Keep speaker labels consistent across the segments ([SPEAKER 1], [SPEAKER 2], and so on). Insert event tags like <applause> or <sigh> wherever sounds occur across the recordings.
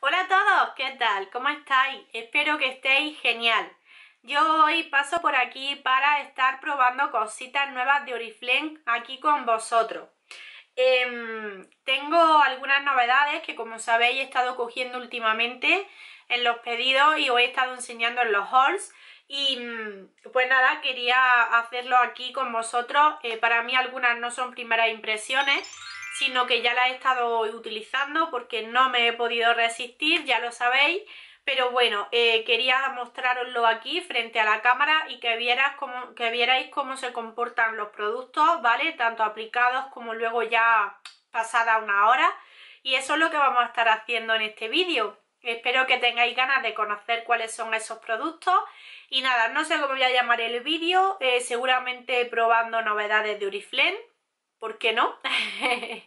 [SPEAKER 1] Hola a todos, ¿qué tal? ¿Cómo estáis? Espero que estéis genial. Yo hoy paso por aquí para estar probando cositas nuevas de Oriflame aquí con vosotros. Em, tengo algunas novedades que como sabéis he estado cogiendo últimamente en los pedidos y os he estado enseñando en los hauls. Y mm, pues nada, quería hacerlo aquí con vosotros. Eh, para mí algunas no son primeras impresiones sino que ya la he estado utilizando porque no me he podido resistir, ya lo sabéis, pero bueno, eh, quería mostraroslo aquí frente a la cámara y que, vieras que vierais cómo se comportan los productos, ¿vale? Tanto aplicados como luego ya pasada una hora y eso es lo que vamos a estar haciendo en este vídeo. Espero que tengáis ganas de conocer cuáles son esos productos y nada, no sé cómo voy a llamar el vídeo, eh, seguramente probando novedades de Uriflén. ¿por qué no? <laughs>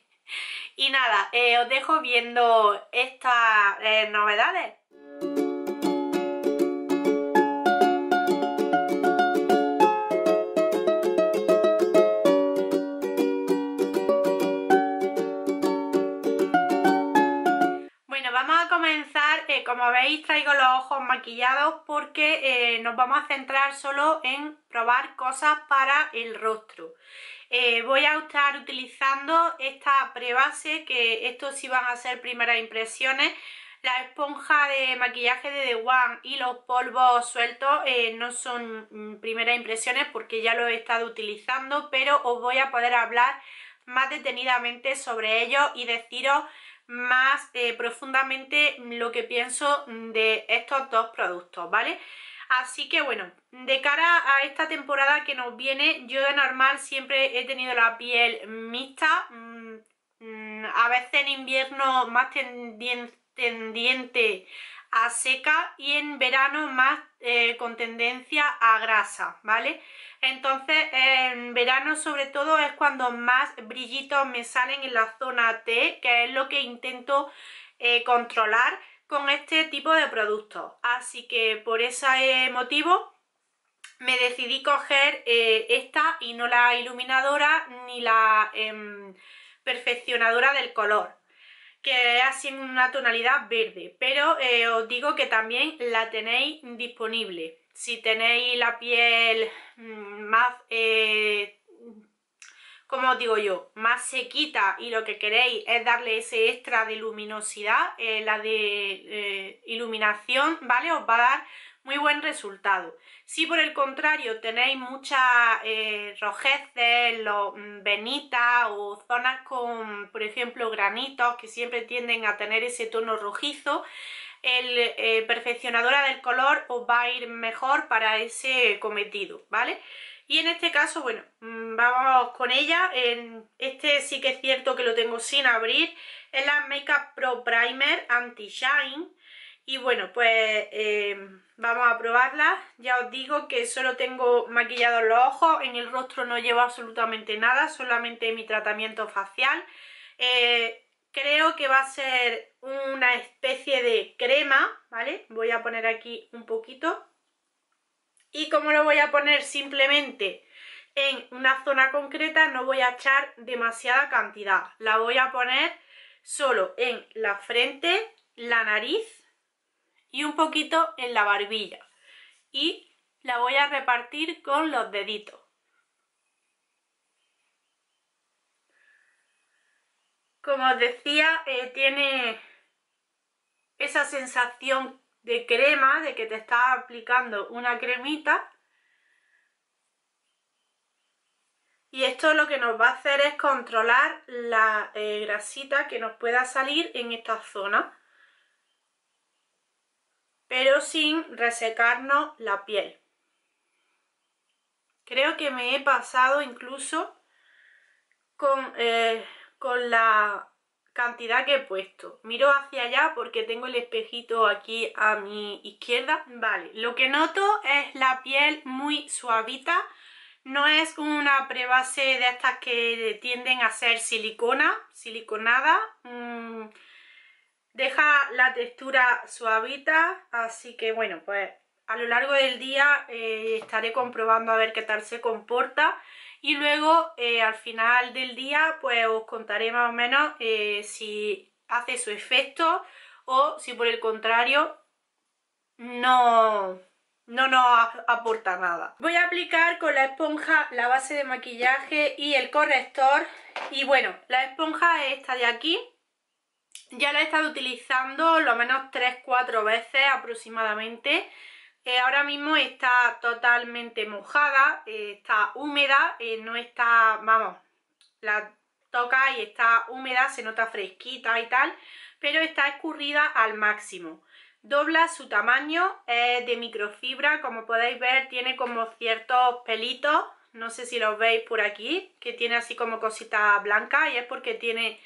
[SPEAKER 1] y nada, eh, os dejo viendo estas eh, novedades. Bueno, vamos a comenzar, eh, como veis traigo los ojos maquillados porque nos vamos a centrar solo en probar cosas para el rostro. Eh, voy a estar utilizando esta prebase, que estos sí van a ser primeras impresiones. La esponja de maquillaje de The One y los polvos sueltos eh, no son mm, primeras impresiones porque ya lo he estado utilizando, pero os voy a poder hablar más detenidamente sobre ellos y deciros más eh, profundamente lo que pienso de estos dos productos, ¿vale? vale Así que bueno, de cara a esta temporada que nos viene, yo de normal siempre he tenido la piel mixta, mm, mm, a veces en invierno más tendiente a seca y en verano más eh, con tendencia a grasa, ¿vale? Entonces en verano sobre todo es cuando más brillitos me salen en la zona T, que es lo que intento eh, controlar con este tipo de productos. Así que por ese motivo me decidí coger eh, esta y no la iluminadora ni la em, perfeccionadora del color que es así en una tonalidad verde, pero eh, os digo que también la tenéis disponible. Si tenéis la piel mm, más eh, como os digo yo, más sequita y lo que queréis es darle ese extra de luminosidad, eh, la de eh, iluminación, ¿vale? Os va a dar muy buen resultado. Si por el contrario tenéis muchas eh, rojeces, lo, mm, venitas o zonas con, por ejemplo, granitos que siempre tienden a tener ese tono rojizo, el perfeccionadora del color os va a ir mejor para ese cometido, ¿vale? Y en este caso, bueno, mm, vamos con ella. En este sí que es cierto que lo tengo sin abrir. Es la Makeup Pro Primer Anti-Shine. Y bueno, pues eh, vamos a probarla. Ya os digo que solo tengo maquillados los ojos. En el rostro no llevo absolutamente nada, solamente mi tratamiento facial. Eh, creo que va a ser una especie de crema, ¿vale? Voy a poner aquí un poquito ¿Y como lo voy a poner? Simplemente en una zona concreta no voy a echar demasiada cantidad. La voy a poner solo en la frente, la nariz y un poquito en la barbilla. Y la voy a repartir con los deditos. Como os decía, eh, tiene esa sensación de crema, de que te está aplicando una cremita. Y esto lo que nos va a hacer es controlar la eh, grasita que nos pueda salir en esta zona. Pero sin resecarnos la piel. Creo que me he pasado incluso con, eh, con la cantidad que he puesto. Miro hacia allá porque tengo el espejito aquí a mi izquierda. Vale, lo que noto es la piel muy suavita. No es una prebase de estas que tienden a ser silicona, siliconada. Mm, deja la textura suavita, así que bueno, pues a lo largo del día eh, estaré comprobando a ver qué tal se comporta y luego eh, al final del día pues os contaré más o menos eh, si hace su efecto o si por el contrario no, no nos aporta nada. Voy a aplicar con la esponja la base de maquillaje y el corrector y bueno, la esponja es esta de aquí ya la he estado utilizando lo menos 3-4 veces aproximadamente ahora mismo está totalmente mojada, eh, está húmeda, eh, no está, vamos, la toca y está húmeda, se nota fresquita y tal, pero está escurrida al máximo. Dobla su tamaño, es de microfibra, como podéis ver tiene como ciertos pelitos, no sé si los veis por aquí, que tiene así como cositas blanca y es porque tiene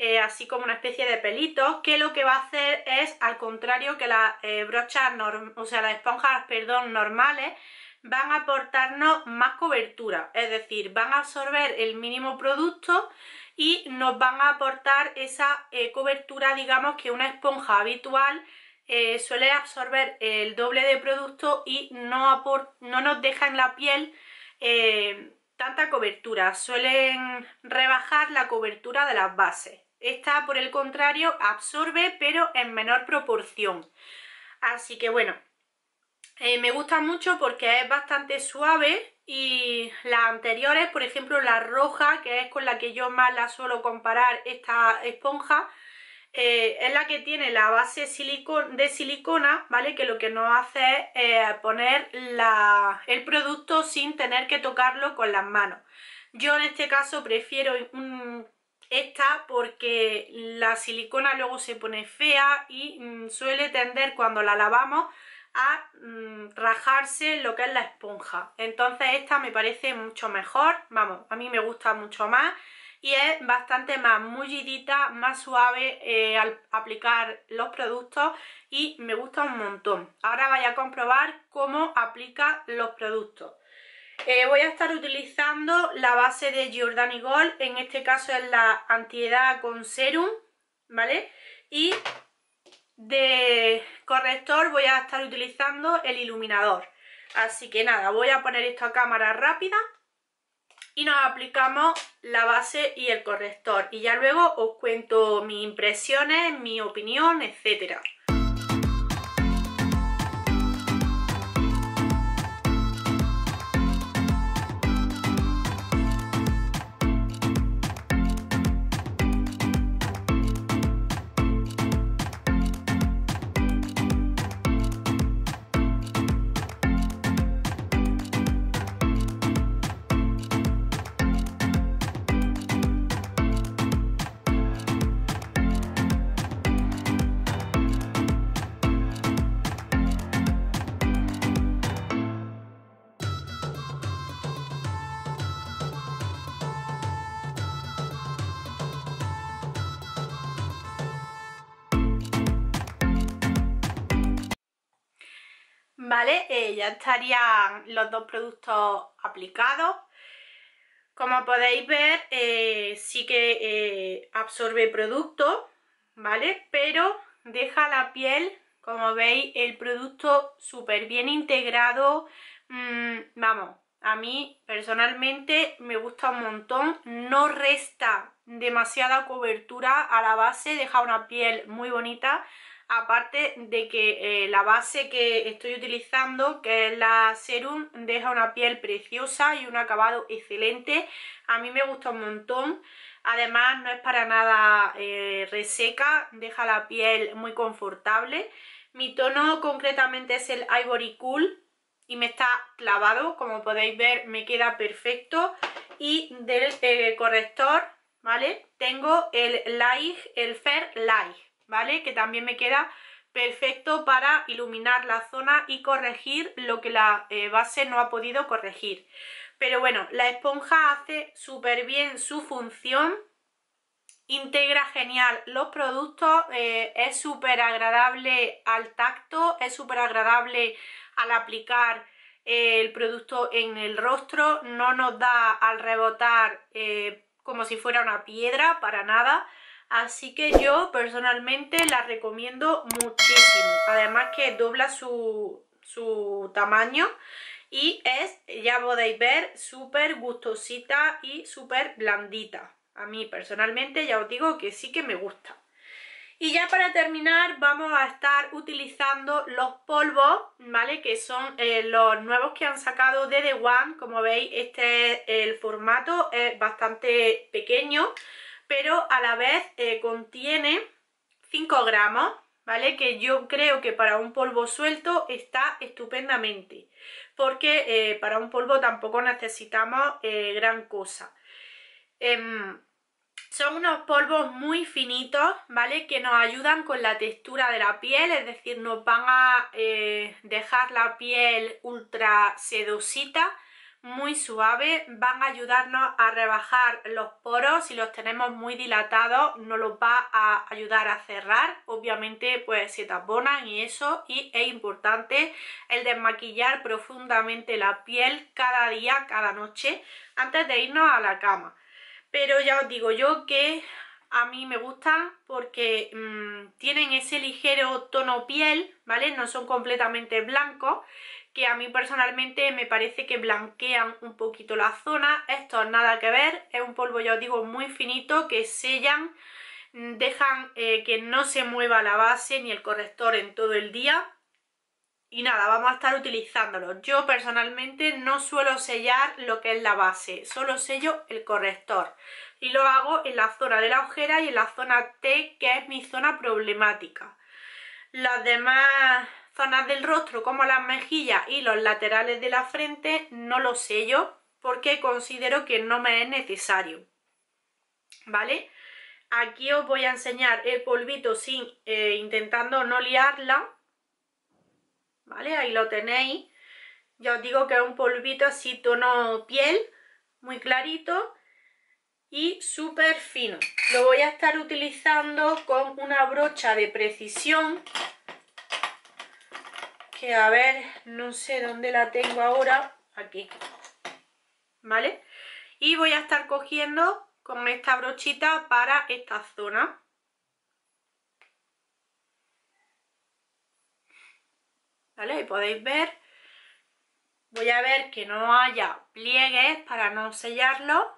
[SPEAKER 1] eh, así como una especie de pelitos, que lo que va a hacer es, al contrario que las eh, brochas, o sea, las esponjas, normales, van a aportarnos más cobertura, es decir, van a absorber el mínimo producto y nos van a aportar esa eh, cobertura, digamos, que una esponja habitual suele absorber el doble de producto y no, nos deja en la piel tanta cobertura, suelen rebajar la cobertura de las bases. Esta, por el contrario, absorbe, pero en menor proporción. Así que bueno, eh, me gusta mucho porque es bastante suave y las anteriores, por ejemplo la roja, que es con la que yo más la suelo comparar esta esponja, eh, es la que tiene la base de silicona, ¿vale? Que lo que nos hace es eh, poner la, el producto sin tener que tocarlo con las manos. Yo en este caso prefiero un esta porque la silicona luego se pone fea y mm, suele tender cuando la lavamos a mm, rajarse lo que es la esponja entonces esta me parece mucho mejor vamos, a mí me gusta mucho más y es bastante más mullidita, más suave eh, al aplicar los productos y me gusta un montón. Ahora voy a comprobar cómo aplica los productos. Eh, voy a estar utilizando la base de Giordani Gold, en este caso es la antiedad con serum, ¿vale? Y de corrector voy a estar utilizando el iluminador. Así que nada, voy a poner esto a cámara rápida y nos aplicamos la base y el corrector. Y ya luego os cuento mis impresiones, mi opinión, etcétera. Eh, ya estarían los dos productos aplicados. Como podéis ver, eh, sí que eh, absorbe producto, ¿vale? Pero deja la piel, como veis, el producto súper bien integrado. Mm, vamos, a mí personalmente me gusta un montón, no resta demasiada cobertura a la base, deja una piel muy bonita, aparte de que eh, la base que estoy utilizando, que es la Serum, deja una piel preciosa y un acabado excelente, a mí me gusta un montón, además no es para nada eh, reseca, deja la piel muy confortable, mi tono concretamente es el Ivory Cool y me está clavado, como podéis ver me queda perfecto y del eh, corrector, ¿vale? Tengo el Light, el Fair Light ¿vale? Que también me queda perfecto para iluminar la zona y corregir lo que la eh, base no ha podido corregir. Pero bueno, la esponja hace súper bien su función, integra genial los productos, eh, es súper agradable al tacto, es súper agradable al aplicar eh, el producto en el rostro, no nos da al rebotar como si fuera una piedra, para nada, Así que yo personalmente la recomiendo muchísimo. Además que dobla su, su tamaño y es, ya podéis ver, súper gustosita y súper blandita. A mí personalmente ya os digo que sí que me gusta. Y ya para terminar vamos a estar utilizando los polvos, ¿vale? Que son eh, los nuevos que han sacado de The One. Como veis, este el formato es bastante pequeño pero a la vez eh, contiene 5 gramos, ¿vale? Que yo creo que para un polvo suelto está estupendamente, porque eh, para un polvo tampoco necesitamos eh, gran cosa. Em, son unos polvos muy finitos, ¿vale? Que nos ayudan con la textura de la piel, es decir, nos van a dejar la piel ultra sedosita, muy suave, van a ayudarnos a rebajar los poros, si los tenemos muy dilatados nos los va a ayudar a cerrar, obviamente pues se taponan y eso, y es importante el desmaquillar profundamente la piel cada día, cada noche, antes de irnos a la cama. Pero ya os digo yo que a mí me gustan porque mm, tienen ese ligero tono piel, ¿vale? No son completamente blancos que a mí personalmente me parece que blanquean un poquito la zona. Esto nada que ver, es un polvo, ya os digo, muy finito que sellan, mm, dejan eh, que no se mueva la base ni el corrector en todo el día. Y nada, vamos a estar utilizándolo. Yo personalmente no suelo sellar lo que es la base, solo sello el corrector. Y lo hago en la zona de la ojera y en la zona T, que es mi zona problemática. Las demás zonas del rostro como las mejillas y los laterales de la frente no lo sello porque considero que no me es necesario, ¿vale? Aquí os voy a enseñar el polvito sin, eh, intentando no liarla, ¿vale? Ahí lo tenéis. Ya os digo que es un polvito así tono piel, muy clarito y súper fino. Lo voy a estar utilizando con una brocha de precisión que a ver, no sé dónde la tengo ahora, aquí, ¿vale? Y voy a estar cogiendo con esta brochita para esta zona. ¿Vale? Y podéis ver. Voy a ver que no haya pliegues para no sellarlo.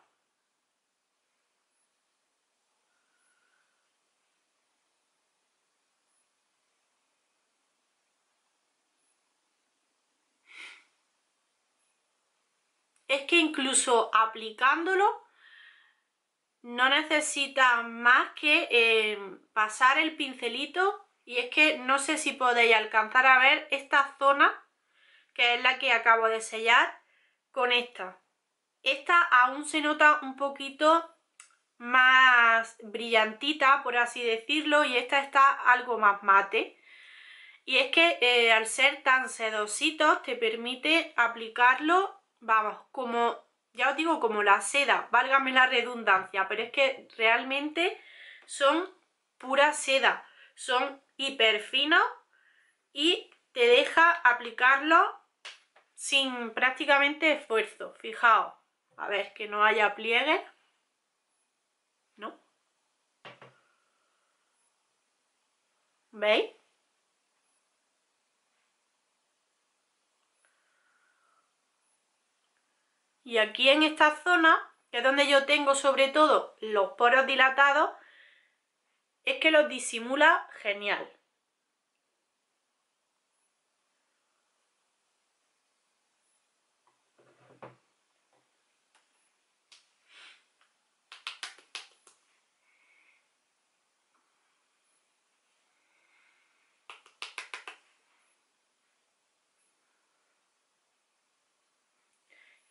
[SPEAKER 1] es que incluso aplicándolo no necesita más que eh, pasar el pincelito y es que no sé si podéis alcanzar a ver esta zona que es la que acabo de sellar con esta esta aún se nota un poquito más brillantita por así decirlo y esta está algo más mate y es que eh, al ser tan sedositos te permite aplicarlo vamos, como, ya os digo, como la seda, válgame la redundancia, pero es que realmente son pura seda, son hiper finos y te deja aplicarlo sin prácticamente esfuerzo, fijaos, a ver, que no haya pliegues, ¿no? ¿Veis? Y aquí en esta zona, que es donde yo tengo sobre todo los poros dilatados, es que los disimula genial.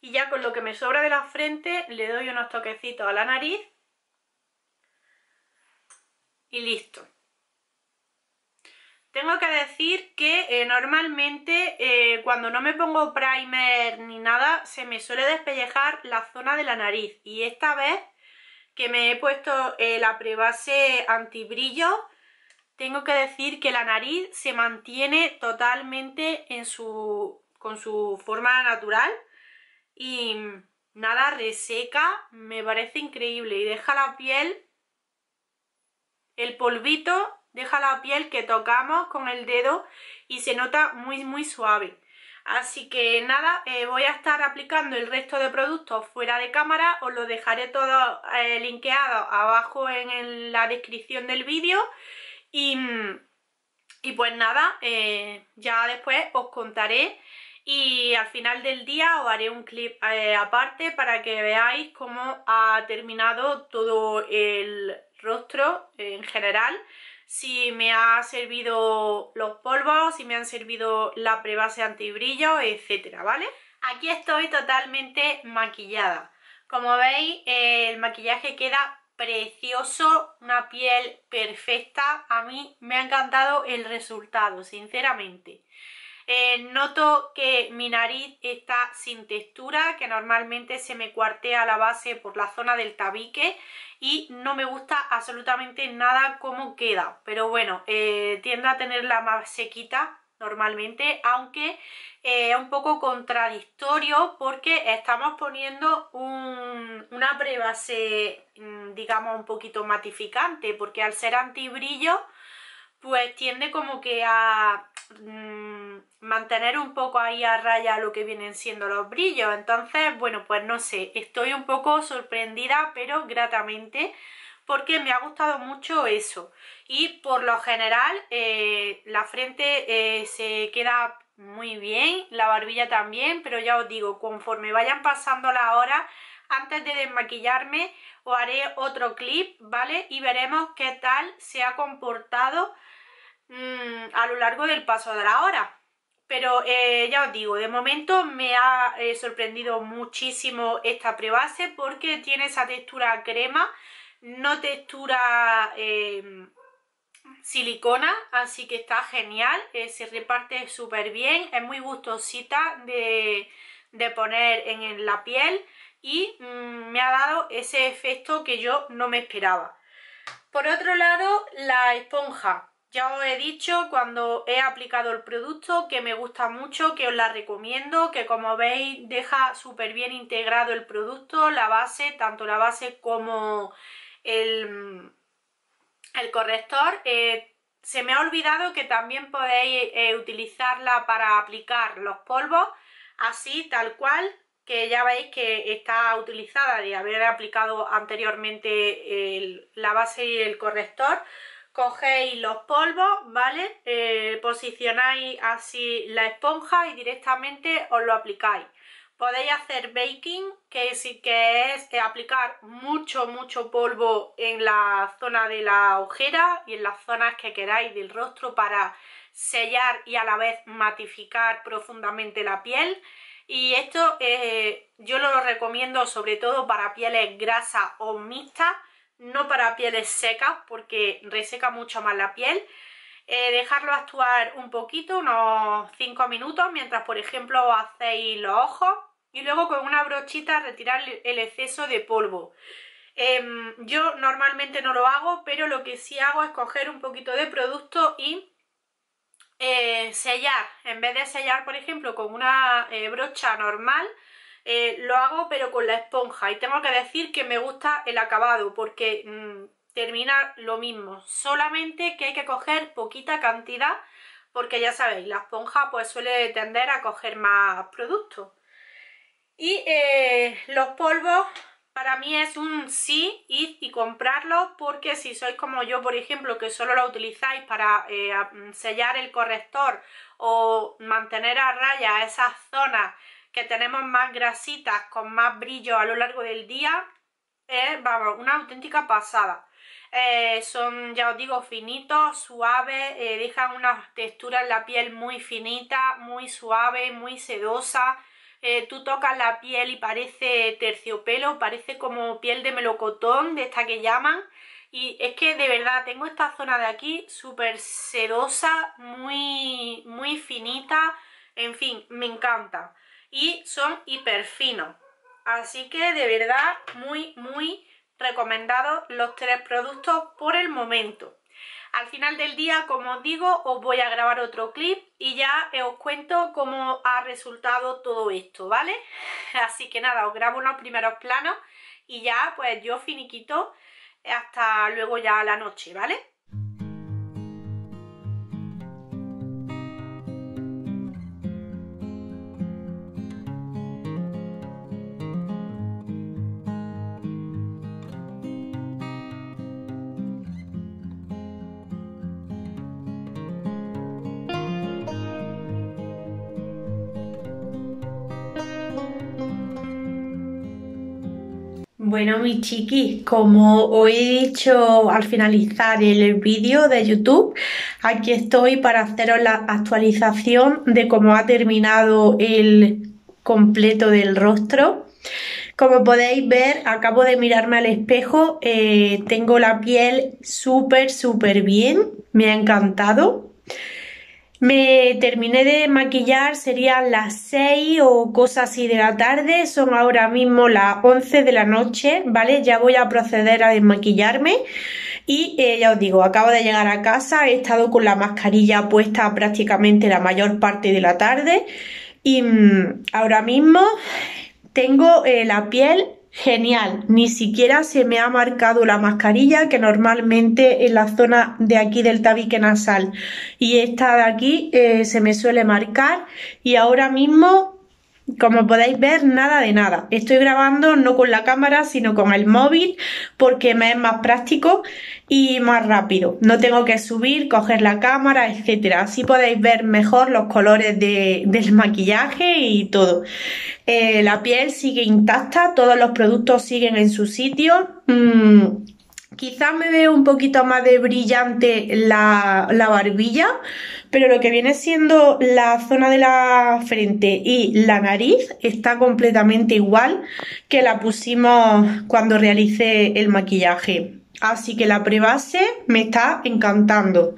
[SPEAKER 1] y ya con lo que me sobra de la frente le doy unos toquecitos a la nariz y listo. Tengo que decir que eh, normalmente eh, cuando no me pongo primer ni nada se me suele despellejar la zona de la nariz y esta vez que me he puesto eh, la prebase antibrillo tengo que decir que la nariz se mantiene totalmente con su forma natural y nada reseca, me parece increíble y deja la piel, el polvito deja la piel que tocamos con el dedo y se nota muy muy suave. Así que nada, eh, voy a estar aplicando el resto de productos fuera de cámara, os lo dejaré todo eh, abajo en, la descripción del vídeo y, pues nada, eh, ya después os contaré y al final del día os haré un clip eh, aparte para que veáis cómo ha terminado todo el rostro eh, en general si me ha servido los polvos, si me han servido la prebase antibrillo, etcétera, ¿vale? Aquí estoy totalmente maquillada. Como veis, el maquillaje queda precioso, una piel perfecta. A mí me ha encantado el resultado, sinceramente. Eh, noto que mi nariz está sin textura, que normalmente se me cuartea la base por la zona del tabique y no me gusta absolutamente nada cómo queda. Pero bueno, eh, tiende a tenerla más sequita normalmente, aunque es eh, un poco contradictorio porque estamos poniendo un, una prebase, mm, digamos, un poquito matificante, porque al ser antibrillo, pues tiende como que a Mm, mantener un poco ahí a raya lo que vienen siendo los brillos. Entonces, bueno, pues no sé, estoy un poco sorprendida, pero gratamente, porque me ha gustado mucho eso. Y por lo general, eh, la frente eh, se queda muy bien, la barbilla también, pero ya os digo, conforme vayan pasando las horas, antes de desmaquillarme, os haré otro clip, ¿vale? Y veremos qué tal se ha comportado Mm, a lo largo del paso de la hora. Pero eh, ya os digo, de momento me ha eh, sorprendido muchísimo esta prebase porque tiene esa textura crema, no textura em, silicona, así que está genial, eh, se reparte súper bien, es muy gustosita de, de poner en, la piel y mm, me ha dado ese efecto que yo no me esperaba. Por otro lado, la esponja. Ya os he dicho cuando he aplicado el producto que me gusta mucho, que os la recomiendo, que como veis deja súper bien integrado el producto, la base, tanto la base como el, el corrector. Eh, se me ha olvidado que también podéis eh, utilizarla para aplicar los polvos, así tal cual, que ya veis que está utilizada de haber aplicado anteriormente la base y el corrector cogéis los polvos, ¿vale? Eh, posicionáis así la esponja y directamente os lo aplicáis. Podéis hacer baking, que sí que es aplicar mucho, mucho polvo en la zona de la ojera y en las zonas que queráis del rostro para sellar y a la vez matificar profundamente la piel. Y esto eh, yo lo recomiendo sobre todo para pieles grasas o mixtas no para pieles secas porque reseca mucho más la piel. Eh, dejarlo actuar un poquito, unos 5 minutos, mientras por ejemplo hacéis los ojos y luego con una brochita retirar el exceso de polvo. Em, yo normalmente no lo hago, pero lo que sí hago es coger un poquito de producto y eh, sellar. En vez de sellar, por ejemplo, con una eh, brocha normal, eh, lo hago pero con la esponja y tengo que decir que me gusta el acabado porque mm, termina lo mismo, solamente que hay que coger poquita cantidad porque ya sabéis, la esponja pues suele tender a coger más producto. Y eh, los polvos para mí es un sí ir y comprarlos porque si sois como yo, por ejemplo, que solo lo utilizáis para eh, sellar el corrector o mantener a raya esas zonas que tenemos más grasitas con más brillo a lo largo del día es, vamos, una auténtica pasada. Eh, son, ya os digo, finitos, suaves, eh, dejan una textura en la piel muy finita, muy suave, muy sedosa. Eh, tú tocas la piel y parece terciopelo, parece como piel de melocotón, de esta que llaman. Y es que de verdad tengo esta zona de aquí súper sedosa, muy, muy finita, en fin, me encanta y son hiper finos. Así que de verdad muy muy recomendados los tres productos por el momento. Al final del día, como os digo, os voy a grabar otro clip y ya os cuento cómo ha resultado todo esto, ¿vale? <laughs> Así que nada, os grabo unos primeros planos y ya pues yo finiquito hasta luego ya la noche, ¿vale? Bueno, mis chiquis, como os he dicho al finalizar el vídeo de YouTube, aquí estoy para haceros la actualización de cómo ha terminado el completo del rostro. Como podéis ver, acabo de mirarme al espejo, eh, tengo la piel súper, súper bien, me ha encantado. Me terminé de maquillar, serían las 6 o cosas así de la tarde, son ahora mismo las 11 de la noche, ¿vale? Ya voy a proceder a desmaquillarme y eh, ya os digo, acabo de llegar a casa, he estado con la mascarilla puesta prácticamente la mayor parte de la tarde y mm, ahora mismo tengo eh, la piel Genial, ni siquiera se me ha marcado la mascarilla que normalmente en la zona de aquí del tabique nasal y esta de aquí eh, se me suele marcar y ahora mismo como podéis ver, nada de nada. Estoy grabando no con la cámara, sino con el móvil, porque me es más práctico y más rápido. No tengo que subir, coger la cámara, etc. Así podéis ver mejor los colores del maquillaje y todo. Eh, la piel sigue intacta, todos los productos siguen en su sitio. Mm, Quizá me veo un poquito más de brillante la, la barbilla, pero lo que viene siendo la zona de la frente y la nariz está completamente igual que la pusimos cuando realicé el maquillaje. Así que la prebase me está encantando.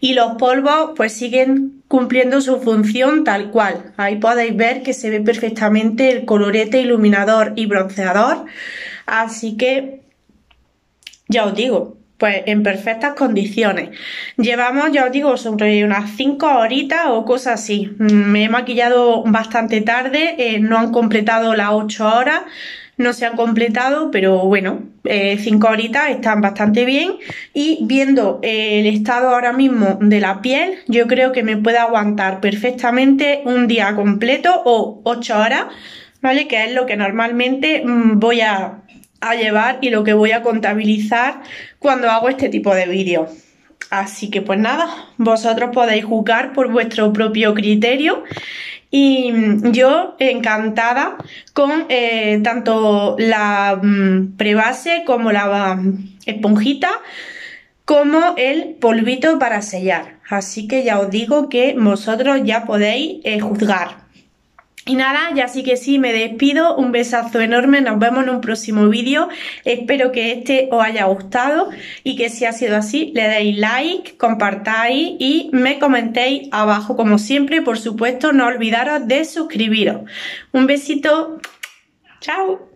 [SPEAKER 1] Y los polvos pues siguen cumpliendo su función tal cual. Ahí podéis ver que se ve perfectamente el colorete iluminador y bronceador. Así que ya os digo, pues en perfectas condiciones. Llevamos, ya os digo, sobre unas 5 horitas o cosas así. Me he maquillado bastante tarde, eh, no han completado las 8 horas, no se han completado, pero bueno, 5 eh, horitas están bastante bien. Y viendo eh, el estado ahora mismo de la piel, yo creo que me puede aguantar perfectamente un día completo o 8 horas, ¿vale? Que es lo que normalmente mm, voy a llevar y lo que voy a contabilizar cuando hago este tipo de vídeos. Así que pues nada, vosotros podéis juzgar por vuestro propio criterio y yo encantada con eh, tanto la mm, prebase como la mm, esponjita como el polvito para sellar. Así que ya os digo que vosotros ya podéis eh, juzgar. Y nada, ya sí que sí, me despido, un besazo enorme, nos vemos en un próximo vídeo, espero que este os haya gustado y que si ha sido así le deis like, compartáis y me comentéis abajo como siempre, por supuesto no olvidaros de suscribiros. Un besito, chao.